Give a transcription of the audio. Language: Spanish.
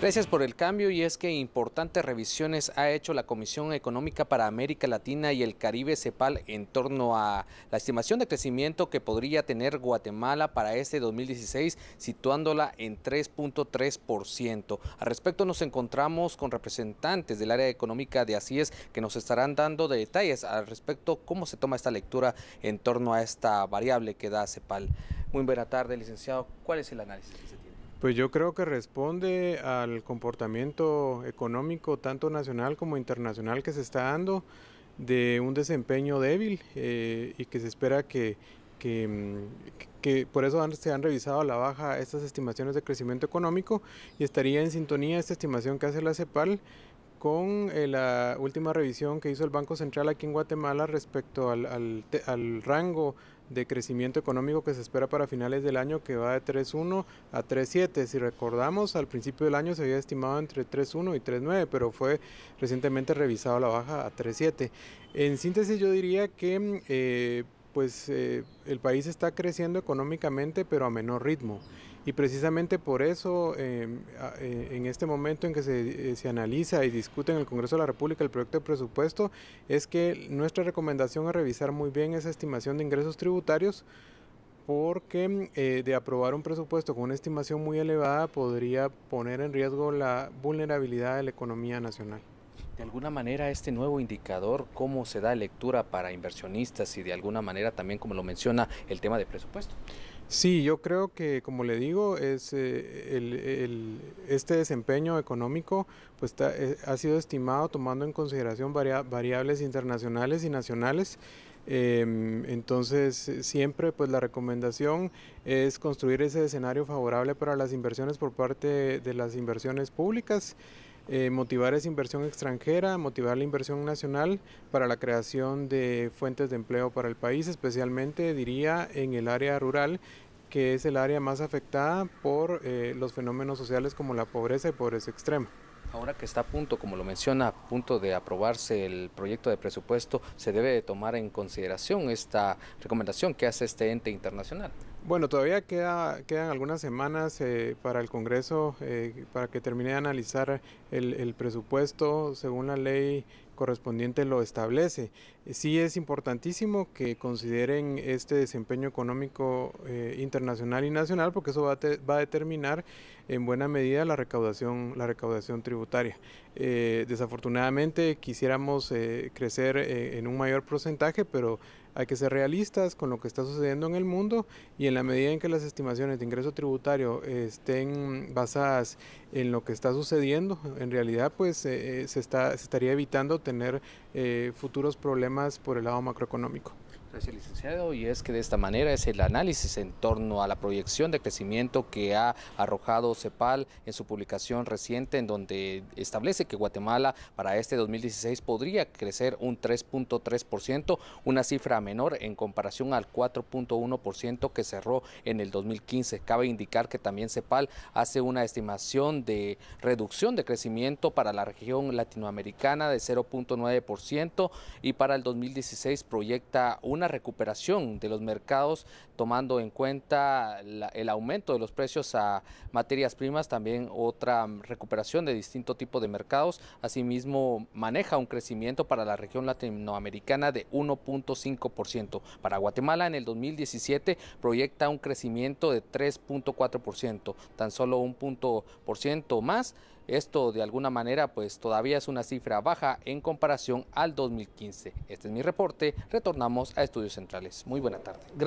Gracias por el cambio y es que importantes revisiones ha hecho la Comisión Económica para América Latina y el Caribe CEPAL en torno a la estimación de crecimiento que podría tener Guatemala para este 2016, situándola en 3.3%. Al respecto nos encontramos con representantes del área económica de ASIES que nos estarán dando detalles al respecto cómo se toma esta lectura en torno a esta variable que da CEPAL. Muy buena tarde, licenciado. ¿Cuál es el análisis que pues yo creo que responde al comportamiento económico tanto nacional como internacional que se está dando de un desempeño débil eh, y que se espera que, mm, por eso se han revisado a la baja estas estimaciones de crecimiento económico y estaría en sintonía esta estimación que hace la CEPAL con eh, la última revisión que hizo el Banco Central aquí en Guatemala respecto al, al, al rango de crecimiento económico que se espera para finales del año que va de 3.1 a 3.7. Si recordamos, al principio del año se había estimado entre 3.1 y 3.9, pero fue recientemente revisado la baja a 3.7. En síntesis yo diría que eh, pues eh, el país está creciendo económicamente, pero a menor ritmo. Y precisamente por eso, eh, eh, en este momento en que se, analiza y discute en el Congreso de la República el proyecto de presupuesto, es que nuestra recomendación es revisar muy bien esa estimación de ingresos tributarios, porque de aprobar un presupuesto con una estimación muy elevada podría poner en riesgo la vulnerabilidad de la economía nacional. De alguna manera, este nuevo indicador, ¿cómo se da lectura para inversionistas y de alguna manera también, como lo menciona, el tema de presupuesto? Sí, yo creo que, como le digo, es, eh, este desempeño económico pues, eh, ha sido estimado tomando en consideración variables internacionales y nacionales. Em, entonces, siempre pues, la recomendación es construir ese escenario favorable para las inversiones por parte de las inversiones públicas. Eh, motivar esa inversión extranjera, motivar la inversión nacional para la creación de fuentes de empleo para el país, especialmente diría en el área rural que es el área más afectada por eh, los fenómenos sociales como la pobreza y pobreza extrema. Ahora que está a punto, como lo menciona, a punto de aprobarse el proyecto de presupuesto, se debe tomar en consideración esta recomendación que hace este ente internacional. Bueno, todavía queda, quedan algunas semanas eh, para el Congreso, eh, para que termine de analizar el, el presupuesto según la ley correspondiente lo establece. Eh, sí es importantísimo que consideren este desempeño económico eh, internacional y nacional porque eso va a, determinar en buena medida la recaudación, la recaudación tributaria. Eh, desafortunadamente quisiéramos crecer en un mayor porcentaje, pero hay que ser realistas con lo que está sucediendo en el mundo y en la medida en que las estimaciones de ingreso tributario estén basadas en lo que está sucediendo. En realidad, pues eh, eh, se, estaría evitando tener eh, futuros problemas por el lado macroeconómico. Gracias, licenciado. Y es que de esta manera es el análisis en torno a la proyección de crecimiento que ha arrojado CEPAL en su publicación reciente, en donde establece que Guatemala para este 2016 podría crecer un 3.3%, una cifra menor en comparación al 4.1% que cerró en el 2015. Cabe indicar que también CEPAL hace una estimación de reducción de crecimiento para la región latinoamericana de 0.9% y para el 2016 proyecta un una recuperación de los mercados, tomando en cuenta el aumento de los precios a materias primas, también otra recuperación de distinto tipo de mercados. Asimismo, maneja un crecimiento para la región latinoamericana de 1.5%. Para Guatemala en el 2017 proyecta un crecimiento de 3.4%, tan solo un punto por ciento más esto de alguna manera pues todavía es una cifra baja en comparación al 2015. Este es mi reporte, retornamos a Estudios Centrales. Muy buena tarde. Gracias.